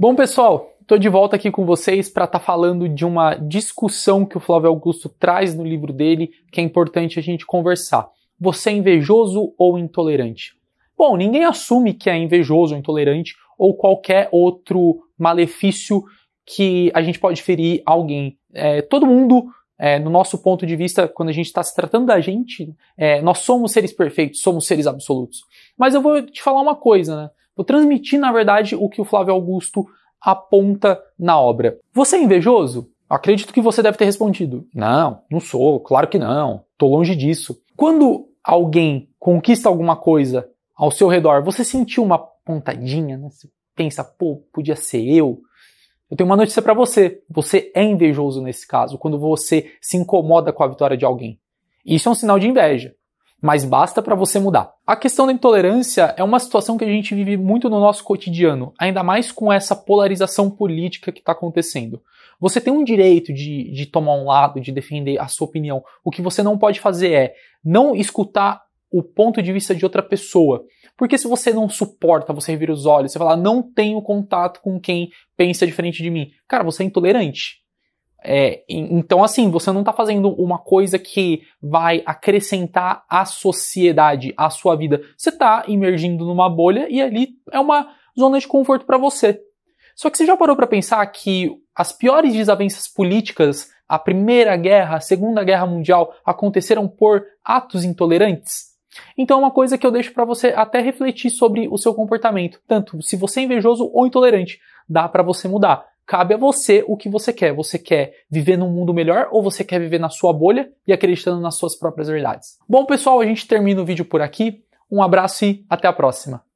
Bom, pessoal, estou de volta aqui com vocês para estar tá falando de uma discussão que o Flávio Augusto traz no livro dele, que é importante a gente conversar. Você é invejoso ou intolerante? Bom, ninguém assume que é invejoso, ou intolerante ou qualquer outro malefício que a gente pode ferir alguém. É, todo mundo, é, no nosso ponto de vista, quando a gente está se tratando da gente, é, nós somos seres perfeitos, somos seres absolutos. Mas eu vou te falar uma coisa, né? Vou transmitir, na verdade, o que o Flávio Augusto aponta na obra. Você é invejoso? Acredito que você deve ter respondido: Não, não sou, claro que não, estou longe disso. Quando alguém conquista alguma coisa ao seu redor, você sentiu uma pontadinha, né? Você pensa, pô, podia ser eu. Eu tenho uma notícia para você. Você é invejoso nesse caso, quando você se incomoda com a vitória de alguém. Isso é um sinal de inveja mas basta para você mudar. A questão da intolerância é uma situação que a gente vive muito no nosso cotidiano, ainda mais com essa polarização política que está acontecendo. Você tem um direito de, de tomar um lado, de defender a sua opinião. O que você não pode fazer é não escutar o ponto de vista de outra pessoa. Porque se você não suporta, você revira os olhos, você fala, não tenho contato com quem pensa diferente de mim. Cara, você é intolerante. É, então, assim, você não está fazendo uma coisa que vai acrescentar à sociedade, à sua vida. Você está imergindo numa bolha e ali é uma zona de conforto para você. Só que você já parou para pensar que as piores desavenças políticas, a Primeira Guerra, a Segunda Guerra Mundial, aconteceram por atos intolerantes? Então é uma coisa que eu deixo para você até refletir sobre o seu comportamento, tanto se você é invejoso ou intolerante, dá para você mudar. Cabe a você o que você quer. Você quer viver num mundo melhor ou você quer viver na sua bolha e acreditando nas suas próprias verdades? Bom, pessoal, a gente termina o vídeo por aqui. Um abraço e até a próxima.